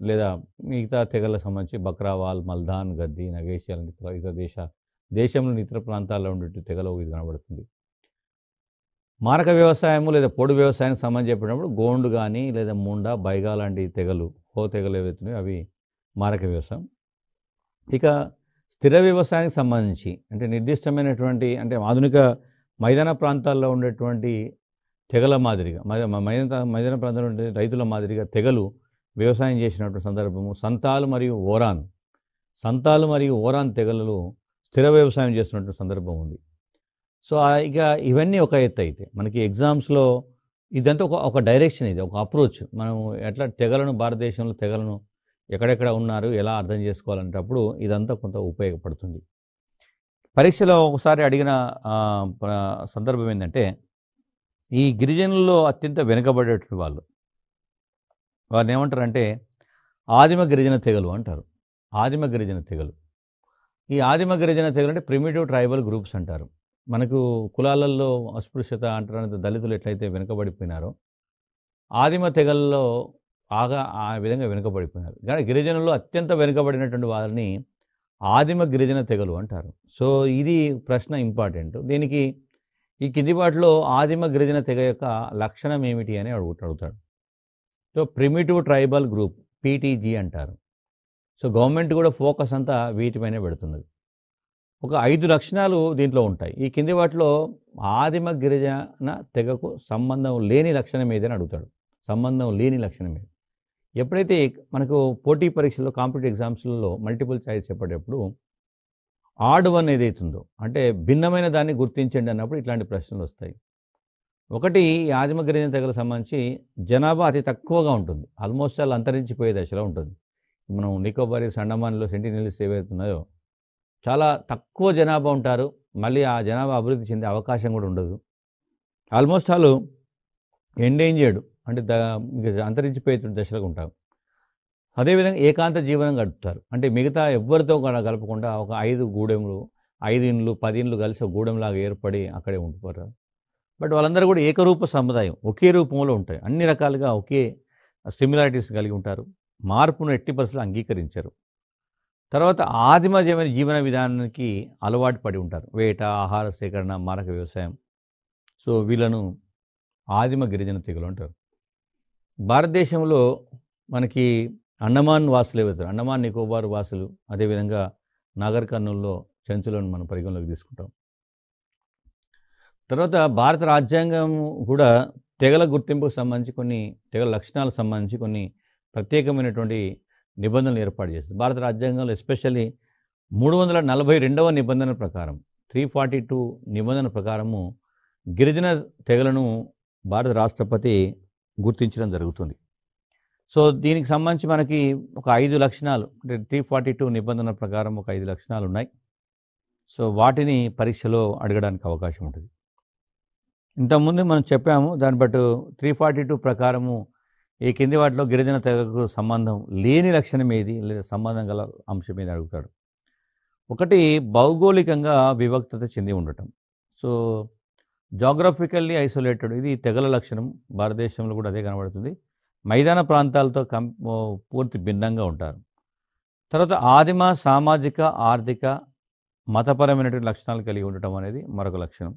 లేదా మిగతా తెగలకు సంబంధించి బక్రావాల్ మల్దాన్ గద్ది నగేష్ ఇతర దేశ దేశంలోని ఇతర ప్రాంతాల్లో ఉండే తెగలో ఇది కనబడుతుంది మారక వ్యవసాయము లేదా పొడి వ్యవసాయానికి సంబంధించి చెప్పినప్పుడు గోండు కానీ లేదా ముండ బైగా లాంటి తెగలు హో తెగలు ఏవైతున్నాయో అవి మారక వ్యవసాయం ఇక స్థిర వ్యవసాయానికి సంబంధించి అంటే నిర్దిష్టమైనటువంటి అంటే ఆధునిక మైదాన ప్రాంతాల్లో ఉండేటువంటి తెగల మాదిరిగా మైదాన మైదాన ప్రాంతంలో ఉండే రైతుల మాదిరిగా తెగలు వ్యవసాయం చేసినటువంటి సందర్భము సంతాలు మరియు ఓరాన్ సంతాలు మరియు ఓరాన్ తెగలలో స్థిర వ్యవసాయం చేస్తున్నటువంటి సందర్భం ఉంది సో ఇక ఇవన్నీ ఒక ఎత్తు అయితే మనకి ఎగ్జామ్స్లో ఇదంతా ఒక ఒక డైరెక్షన్ ఇది ఒక అప్రోచ్ మనం ఎట్లా తెగలను భారతదేశంలో తెగలను ఎక్కడెక్కడ ఉన్నారు ఎలా అర్థం చేసుకోవాలంటప్పుడు ఇదంతా కొంత ఉపయోగపడుతుంది పరీక్షలో ఒకసారి అడిగిన సందర్భం ఏంటంటే ఈ గిరిజనుల్లో అత్యంత వెనుకబడేటువంటి వాళ్ళు వారిని ఏమంటారంటే ఆదిమ గిరిజన తెగలు అంటారు ఆదిమ గిరిజన తెగలు ఈ ఆదిమ గిరిజన తెగలు అంటే ప్రిమిటివ్ ట్రైబల్ గ్రూప్స్ అంటారు మనకు కులాలలో అస్పృశ్యత అంటారంటే దళితులు ఎట్లయితే వెనుకబడిపోయినారో ఆదిమ తెగల్లో ఆగా ఆ విధంగా వెనుకబడిపోయినారు కానీ గిరిజనులు అత్యంత వెనుకబడినటువంటి వారిని ఆదిమ గిరిజన తెగలు అంటారు సో ఇది ప్రశ్న ఇంపార్టెంట్ దీనికి ఈ కిందిపాటిలో ఆదిమ గిరిజన తెగ యొక్క లక్షణం ఏమిటి అని అడుగుతాడు అడుగుతాడు so primitive tribal group PTG అంటారు సో గవర్నమెంట్ కూడా ఫోకస్ అంతా వీటిపైనే పెడుతున్నది ఒక ఐదు లక్షణాలు దీంట్లో ఉంటాయి ఈ కింది వాటిలో ఆదిమ గిరిజన తెగకు సంబంధం లేని లక్షణం ఏదని అడుగుతాడు సంబంధం లేని లక్షణం ఏది ఎప్పుడైతే మనకు పోటీ పరీక్షల్లో కాంపిటేటివ్ ఎగ్జామ్స్లలో మల్టిపుల్ చాయిస్ చెప్పేటప్పుడు ఆడ్ వన్ ఏదైతుందో అంటే భిన్నమైన దాన్ని గుర్తించండి అన్నప్పుడు ఇట్లాంటి ప్రశ్నలు వస్తాయి ఒకటి ఆదిమ గిరిజన తెగలకు సంబంధించి జనాభా అతి తక్కువగా ఉంటుంది ఆల్మోస్ట్ అలా అంతరించిపోయే దశలో ఉంటుంది మనం నికోబారిస్ అండమాన్లో సెంటినెల్స్ ఏవైతున్నాయో చాలా తక్కువ జనాభా ఉంటారు మళ్ళీ ఆ జనాభా అభివృద్ధి చెందే అవకాశం కూడా ఉండదు ఆల్మోస్ట్ ఆల్ ఎండేంజర్డ్ అంటే ఇంకా అంతరించిపోయేటువంటి దశలకు ఉంటారు అదేవిధంగా ఏకాంత జీవనం గడుపుతారు అంటే మిగతా ఎవరితో కలపకుండా ఒక ఐదు గూడెంలు ఐదు ఇండ్లు పది ఇండ్లు కలిసి ఒక గూడెంలాగా ఏర్పడి అక్కడే ఉండిపోతారు బట్ వాళ్ళందరూ కూడా ఏకరూప సముదాయం ఒకే రూపంలో ఉంటాయి అన్ని రకాలుగా ఒకే సిమిలారిటీస్ కలిగి ఉంటారు మార్పును ఎట్టి పరిస్థితులు అంగీకరించరు తర్వాత ఆదిమజమైన జీవన విధానానికి అలవాటు పడి ఉంటారు వేట ఆహార సేకరణ మారక వ్యవసాయం సో వీళ్ళను ఆదిమ గిరిజన తెగలు అంటారు భారతదేశంలో మనకి అండమాన్ వాసులు ఏవైతే అండమాన్ నికోబార్ వాసులు అదేవిధంగా నాగర్ కర్నూల్లో చెంచులను మనం పరిగణలోకి తీసుకుంటాం తర్వాత భారత రాజ్యాంగం కూడా తెగల గుర్తింపుకు సంబంధించి కొన్ని తెగల లక్షణాలకు సంబంధించి కొన్ని ప్రత్యేకమైనటువంటి నిబంధనలు ఏర్పాటు చేసింది భారత రాజ్యాంగంలో ఎస్పెషల్లీ మూడు వందల నలభై రెండవ నిబంధన ప్రకారం త్రీ ఫార్టీ టూ నిబంధన ప్రకారము గిరిజన తెగలను భారత రాష్ట్రపతి గుర్తించడం జరుగుతుంది సో దీనికి సంబంధించి మనకి ఒక ఐదు లక్షణాలు అంటే త్రీ ఫార్టీ టూ నిబంధన ప్రకారం ఒక ఐదు లక్షణాలు ఉన్నాయి సో వాటిని పరీక్షలో అడగడానికి అవకాశం ఉంటుంది ఇంతకుముందు మనం చెప్పాము దాన్ని బట్టు త్రీ ఫార్టీ టూ ప్రకారము ఈ కింది వాటిలో గిరిజన తెగకు సంబంధం లేని లక్షణం ఏది లేదా సంబంధం గల అంశం ఏది అడుగుతాడు ఒకటి భౌగోళికంగా వివక్తత చెంది ఉండటం సో జాగ్రఫికల్లీ ఐసోలేటెడ్ ఇది తెగల లక్షణం భారతదేశంలో కూడా అదే కనబడుతుంది మైదాన ప్రాంతాలతో పూర్తి భిన్నంగా ఉంటారు తర్వాత ఆదిమ సామాజిక ఆర్థిక మతపరమైనటువంటి లక్షణాలు కలిగి ఉండటం అనేది మరొక లక్షణం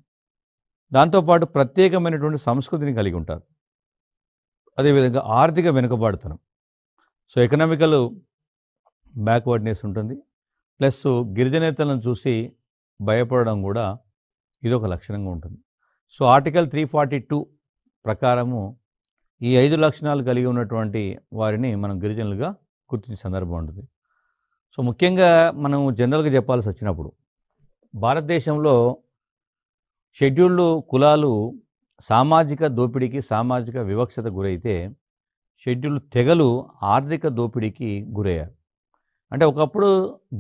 దాంతోపాటు ప్రత్యేకమైనటువంటి సంస్కృతిని కలిగి ఉంటారు అదేవిధంగా ఆర్థిక వెనుకబాడుతనం సో ఎకనామికల్ బ్యాక్వర్డ్నెస్ ఉంటుంది ప్లస్ గిరిజనేతలను చూసి భయపడడం కూడా ఇది ఒక లక్షణంగా ఉంటుంది so article three forty two ప్రకారము ఈ ఐదు లక్షణాలు కలిగి ఉన్నటువంటి వారిని మనం గిరిజనులుగా గుర్తించే సందర్భం ఉంటుంది సో ముఖ్యంగా మనం జనరల్గా చెప్పాల్సి వచ్చినప్పుడు భారతదేశంలో షెడ్యూల్డ్ కులాలు సామాజిక దోపిడీకి సామాజిక వివక్షత గురైతే షెడ్యూల్ తెగలు ఆర్థిక దోపిడీకి గురయ్యారు అంటే ఒకప్పుడు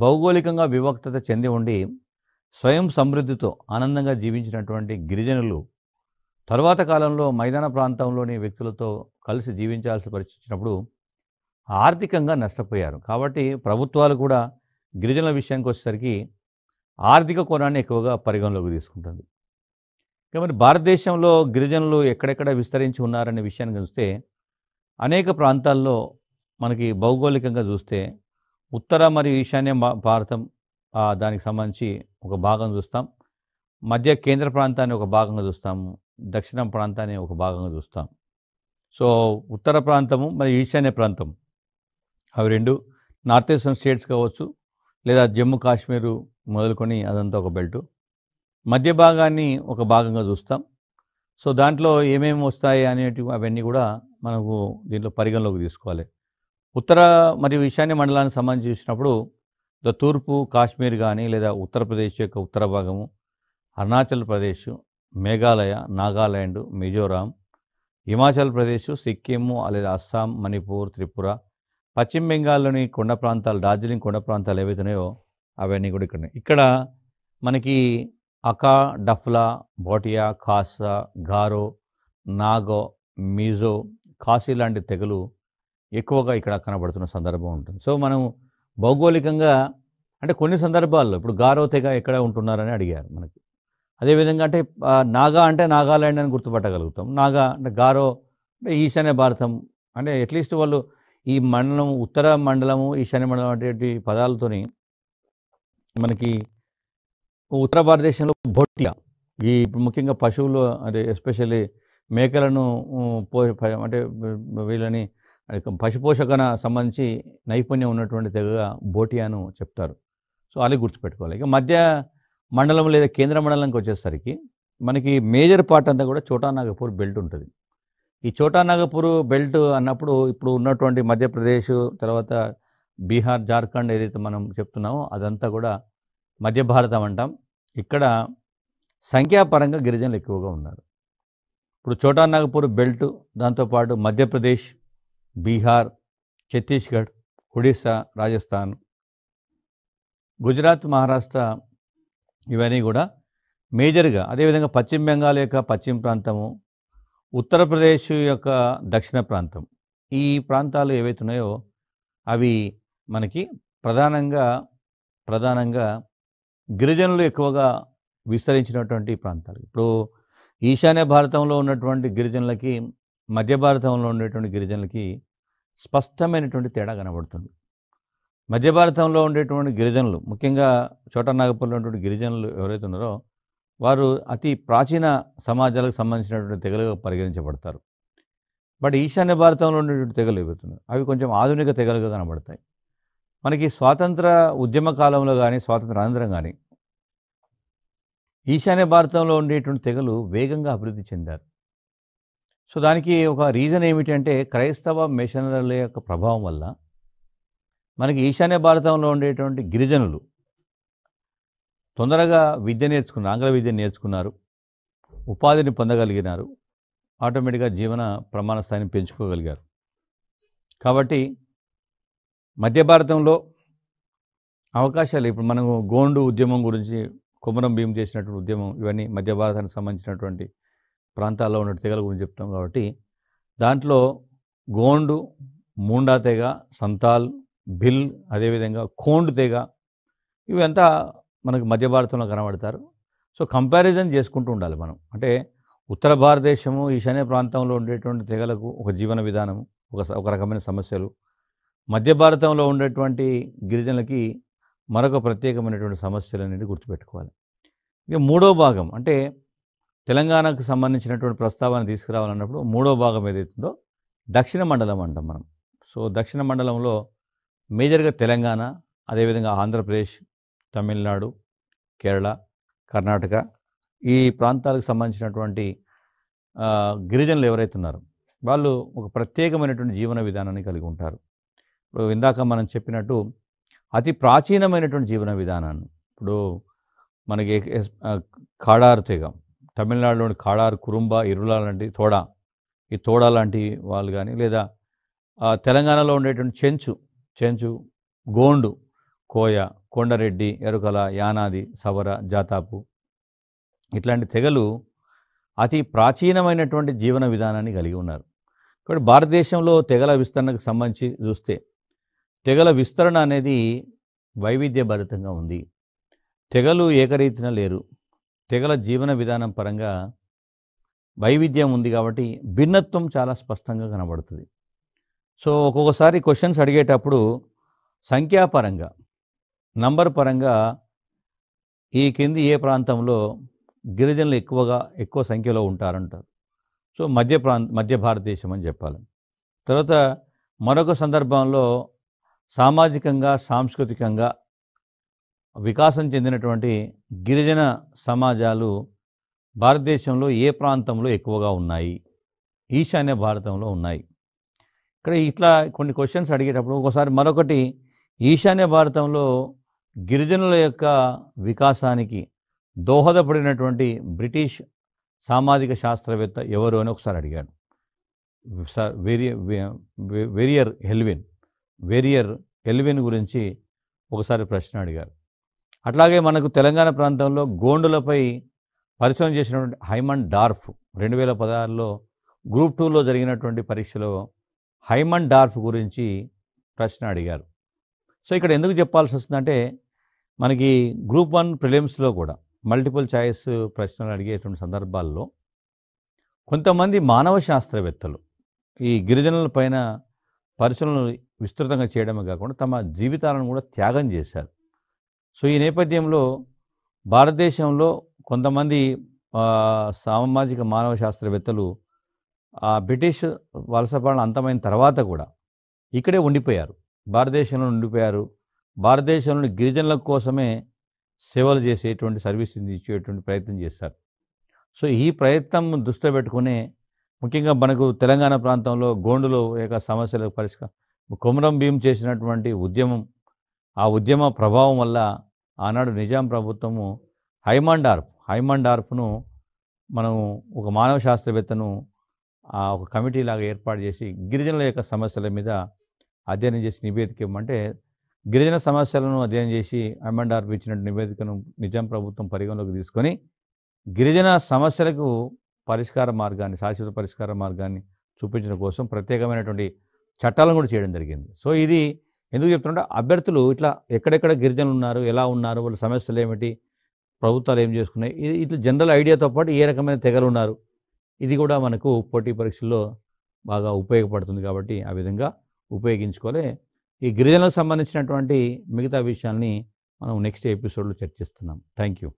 భౌగోళికంగా వివక్తత చెంది ఉండి స్వయం సమృద్ధితో ఆనందంగా జీవించినటువంటి గిరిజనులు తరువాత కాలంలో మైదాన ప్రాంతంలోని వ్యక్తులతో కలిసి జీవించాల్సి పరిస్థితినప్పుడు ఆర్థికంగా నష్టపోయారు కాబట్టి ప్రభుత్వాలు కూడా గిరిజనుల విషయానికి వచ్చేసరికి ఆర్థిక కోణాన్ని ఎక్కువగా పరిగణలోకి తీసుకుంటుంది కాబట్టి భారతదేశంలో గిరిజనులు ఎక్కడెక్కడ విస్తరించి ఉన్నారనే విషయాన్ని చూస్తే అనేక ప్రాంతాల్లో మనకి భౌగోళికంగా చూస్తే ఉత్తర మరియు ఈశాన్య భారతం దానికి సంబంధించి ఒక భాగం చూస్తాం మధ్య కేంద్ర ప్రాంతాన్ని ఒక భాగంగా చూస్తాము దక్షిణ ప్రాంతాన్ని ఒక భాగంగా చూస్తాం సో ఉత్తర ప్రాంతము మరియు ఈశాన్య ప్రాంతం అవి రెండు నార్త్ ఈస్టర్న్ స్టేట్స్ కావచ్చు లేదా జమ్మూ కాశ్మీరు మొదలుకొని అదంతా ఒక బెల్టు మధ్య భాగాన్ని ఒక భాగంగా చూస్తాం సో దాంట్లో ఏమేమి వస్తాయి అనేటి అవన్నీ కూడా మనకు దీంట్లో పరిగణలోకి తీసుకోవాలి ఉత్తర మరియు ఈశాన్య మండలానికి సంబంధించి చూసినప్పుడు ద తూర్పు కాశ్మీర్ కానీ లేదా ఉత్తరప్రదేశ్ యొక్క ఉత్తర భాగము అరుణాచల్ ప్రదేశ్ మేఘాలయ నాగాల్యాండ్ మిజోరాం హిమాచల్ ప్రదేశ్ సిక్కిము లేదా అస్సాం మణిపూర్ త్రిపుర పశ్చిమ బెంగాల్లోని కొండ ప్రాంతాలు డార్జిలింగ్ కొండ ప్రాంతాలు ఏవైతున్నాయో అవన్నీ కూడా ఇక్కడ ఇక్కడ మనకి అకా డఫ్లా బోటియా ఖాసా గారో నాగో మీజో కాశీ లాంటి తెగలు ఎక్కువగా ఇక్కడ కనబడుతున్న సందర్భం ఉంటుంది సో మనం భౌగోళికంగా అంటే కొన్ని సందర్భాల్లో ఇప్పుడు గారో తెగ ఎక్కడ ఉంటున్నారని అడిగారు మనకి అదేవిధంగా అంటే నాగా అంటే నాగాల్యాండ్ అని గుర్తుపట్టగలుగుతాం నాగా అంటే గారో అంటే ఈశాన్య భారతం అంటే అట్లీస్ట్ వాళ్ళు ఈ మండలం ఉత్తర మండలము ఈశాన్య మండలం అటువంటి పదాలతోని మనకి ఉత్తర భారతదేశంలో బొట్టియా ఈ ముఖ్యంగా పశువులు అంటే ఎస్పెషల్లీ మేకలను పో అంటే వీళ్ళని పశుపోషకన సంబంధించి నైపుణ్యం ఉన్నటువంటి తెగగా బోటియాను చెప్తారు సో అలాగే గుర్తుపెట్టుకోవాలి ఇక మధ్య మండలం లేదా కేంద్ర మండలంకి వచ్చేసరికి మనకి మేజర్ పార్ట్ అంతా కూడా చోటా నాగపూర్ బెల్ట్ ఉంటుంది ఈ చోటా నాగపూర్ బెల్ట్ అన్నప్పుడు ఇప్పుడు ఉన్నటువంటి మధ్యప్రదేశ్ తర్వాత బీహార్ జార్ఖండ్ ఏదైతే మనం చెప్తున్నామో అదంతా కూడా మధ్య భారతం అంటాం ఇక్కడ సంఖ్యాపరంగా గిరిజనులు ఎక్కువగా ఉన్నారు ఇప్పుడు చోటా నాగపూర్ బెల్ట్ దాంతోపాటు మధ్యప్రదేశ్ బీహార్ ఛత్తీస్గఢ్ ఒడిస్సా రాజస్థాన్ గుజరాత్ మహారాష్ట్ర ఇవన్నీ కూడా మేజర్గా అదేవిధంగా పశ్చిమ బెంగాల్ యొక్క పశ్చిమ ప్రాంతము ఉత్తరప్రదేశ్ యొక్క దక్షిణ ప్రాంతం ఈ ప్రాంతాలు ఏవైతున్నాయో అవి మనకి ప్రధానంగా ప్రధానంగా గిరిజనులు ఎక్కువగా విస్తరించినటువంటి ప్రాంతాలు ఇప్పుడు ఈశాన్య భారతంలో ఉన్నటువంటి గిరిజనులకి మధ్య భారతంలో ఉండేటువంటి గిరిజనులకి స్పష్టమైనటువంటి తేడా కనబడుతుంది మధ్య భారతంలో ఉండేటువంటి గిరిజనులు ముఖ్యంగా నాగపూర్లో ఉన్నటువంటి గిరిజనులు ఎవరైతే ఉన్నారో వారు అతి ప్రాచీన సమాజాలకు సంబంధించినటువంటి తెగలుగా పరిగణించబడతారు బట్ ఈశాన్య భారతంలో ఉండేటువంటి తెగలు ఎగురుతున్నాయి అవి కొంచెం ఆధునిక తెగలుగా కనబడతాయి మనకి స్వాతంత్ర ఉద్యమ కాలంలో కానీ స్వాతంత్ర అనంతరం కానీ ఈశాన్య భారతంలో ఉండేటువంటి తెగలు వేగంగా అభివృద్ధి చెందారు సో దానికి ఒక రీజన్ ఏమిటంటే క్రైస్తవ మిషనరీల యొక్క ప్రభావం వల్ల మనకి ఈశాన్య భారతంలో ఉండేటువంటి గిరిజనులు తొందరగా విద్య నేర్చుకున్న ఆంగ్ల విద్య నేర్చుకున్నారు ఉపాధిని పొందగలిగినారు ఆటోమేటిక్గా జీవన ప్రమాణ స్థాయిని పెంచుకోగలిగారు కాబట్టి మధ్య భారతంలో అవకాశాలు ఇప్పుడు మనము గోండు ఉద్యమం గురించి కుమరం భీం చేసినటువంటి ఉద్యమం ఇవన్నీ మధ్య భారతానికి సంబంధించినటువంటి ప్రాంతాల్లో ఉన్న తెగల గురించి చెప్తాం కాబట్టి దాంట్లో గోండు మూండా తెగ సంతాల్ భిల్ అదేవిధంగా కోండు తెగ ఇవంతా మనకు మధ్య భారతంలో కనబడతారు సో కంపారిజన్ చేసుకుంటూ ఉండాలి మనం అంటే ఉత్తర భారతదేశము ఈశాన్య ప్రాంతంలో ఉండేటువంటి తెగలకు ఒక జీవన విధానము ఒక ఒక రకమైన సమస్యలు మధ్య భారతంలో ఉండేటువంటి గిరిజనులకి మరొక ప్రత్యేకమైనటువంటి సమస్యలు అనేది గుర్తుపెట్టుకోవాలి ఇక మూడో భాగం అంటే తెలంగాణకు సంబంధించినటువంటి ప్రస్తావన తీసుకురావాలన్నప్పుడు మూడో భాగం ఏదైతుందో దక్షిణ మండలం అంటాం మనం సో దక్షిణ మండలంలో మేజర్గా తెలంగాణ అదేవిధంగా ఆంధ్రప్రదేశ్ తమిళనాడు కేరళ కర్ణాటక ఈ ప్రాంతాలకు సంబంధించినటువంటి గిరిజనులు ఎవరైతే ఉన్నారో వాళ్ళు ఒక ప్రత్యేకమైనటువంటి జీవన విధానాన్ని కలిగి ఉంటారు ఇప్పుడు ఇందాక మనం చెప్పినట్టు అతి ప్రాచీనమైనటువంటి జీవన విధానాన్ని ఇప్పుడు మనకి కాడారు తెగ తమిళనాడులోని కాడారు కురుంబ ఇరుల లాంటి తోడ ఈ తోడ లాంటి వాళ్ళు కానీ లేదా తెలంగాణలో ఉండేటువంటి చెంచు చెంచు గోండు కోయ కొండరెడ్డి ఎరుకల యానాది సవర జాతాపు ఇట్లాంటి తెగలు అతి ప్రాచీనమైనటువంటి జీవన విధానాన్ని కలిగి ఉన్నారు కాబట్టి భారతదేశంలో తెగల విస్తరణకు సంబంధించి చూస్తే తెగల విస్తరణ అనేది వైవిధ్యభరితంగా ఉంది తెగలు ఏకరీతిన లేరు తెగల జీవన విధానం పరంగా వైవిధ్యం ఉంది కాబట్టి భిన్నత్వం చాలా స్పష్టంగా కనబడుతుంది సో ఒక్కొక్కసారి క్వశ్చన్స్ అడిగేటప్పుడు సంఖ్యాపరంగా నంబర్ పరంగా ఈ కింది ఏ ప్రాంతంలో గిరిజనులు ఎక్కువగా ఎక్కువ సంఖ్యలో ఉంటారంటారు సో మధ్య ప్రాంత మధ్య భారతదేశం అని చెప్పాలి తర్వాత మరొక సందర్భంలో సామాజికంగా సాంస్కృతికంగా వికాసం చెందినటువంటి గిరిజన సమాజాలు భారతదేశంలో ఏ ప్రాంతంలో ఎక్కువగా ఉన్నాయి ఈశాన్య భారతంలో ఉన్నాయి ఇక్కడ ఇట్లా కొన్ని క్వశ్చన్స్ అడిగేటప్పుడు ఒకసారి మరొకటి ఈశాన్య భారతంలో గిరిజనుల యొక్క వికాసానికి దోహదపడినటువంటి బ్రిటిష్ సామాజిక శాస్త్రవేత్త ఎవరు అని ఒకసారి అడిగాడు వెరియర్ హెల్విన్ వేరియర్ ఎల్విన్ గురించి ఒకసారి ప్రశ్న అడిగారు అట్లాగే మనకు తెలంగాణ ప్రాంతంలో గోండులపై పరిశోధన చేసినటువంటి హైమన్ డార్ఫ్ రెండు వేల పదహారులో గ్రూప్ టూలో జరిగినటువంటి పరీక్షలో హైమన్ డార్ఫ్ గురించి ప్రశ్న అడిగారు సో ఇక్కడ ఎందుకు చెప్పాల్సి వస్తుందంటే మనకి గ్రూప్ వన్ ప్రిలిమ్స్లో కూడా మల్టిపుల్ ఛాయిస్ ప్రశ్నలు అడిగేటువంటి సందర్భాల్లో కొంతమంది మానవ శాస్త్రవేత్తలు ఈ గిరిజనుల పైన పరిశీలనలు విస్తృతంగా చేయడమే కాకుండా తమ జీవితాలను కూడా త్యాగం చేశారు సో ఈ నేపథ్యంలో భారతదేశంలో కొంతమంది సామాజిక మానవ శాస్త్రవేత్తలు ఆ బ్రిటిష్ వలసపాలన అంతమైన తర్వాత కూడా ఇక్కడే ఉండిపోయారు భారతదేశంలో ఉండిపోయారు భారతదేశంలోని గిరిజనుల కోసమే సేవలు చేసేటువంటి సర్వీస్ ఇచ్చేటువంటి ప్రయత్నం చేశారు సో ఈ ప్రయత్నం దృష్టిలో పెట్టుకునే ముఖ్యంగా మనకు తెలంగాణ ప్రాంతంలో గోండులో యొక్క సమస్యల పరిష్కారం కుమరం భీం చేసినటువంటి ఉద్యమం ఆ ఉద్యమ ప్రభావం వల్ల ఆనాడు నిజాం ప్రభుత్వము హైమాండ్ ఆర్ప్ను మనం ఒక మానవ శాస్త్రవేత్తను ఆ ఒక కమిటీ లాగా ఏర్పాటు చేసి గిరిజనుల యొక్క సమస్యల మీద అధ్యయనం చేసి నివేదిక ఇవ్వమంటే గిరిజన సమస్యలను అధ్యయనం చేసి ఆర్ప్ ఇచ్చిన నివేదికను నిజాం ప్రభుత్వం పరిగణలోకి తీసుకొని గిరిజన సమస్యలకు పరిష్కార మార్గాన్ని శాశ్వత పరిష్కార మార్గాన్ని చూపించడం కోసం ప్రత్యేకమైనటువంటి చట్టాలను కూడా చేయడం జరిగింది సో ఇది ఎందుకు చెప్తుంటే అభ్యర్థులు ఇట్లా ఎక్కడెక్కడ గిరిజనులు ఉన్నారు ఎలా ఉన్నారు వాళ్ళ సమస్యలు ఏమిటి ప్రభుత్వాలు ఏం చేసుకున్నాయి ఇది ఇట్లా జనరల్ ఐడియాతో పాటు ఏ రకమైన తెగలు ఉన్నారు ఇది కూడా మనకు పోటీ పరీక్షల్లో బాగా ఉపయోగపడుతుంది కాబట్టి ఆ విధంగా ఉపయోగించుకోలే ఈ గిరిజనులకు సంబంధించినటువంటి మిగతా విషయాల్ని మనం నెక్స్ట్ ఎపిసోడ్లో చర్చిస్తున్నాం థ్యాంక్ యూ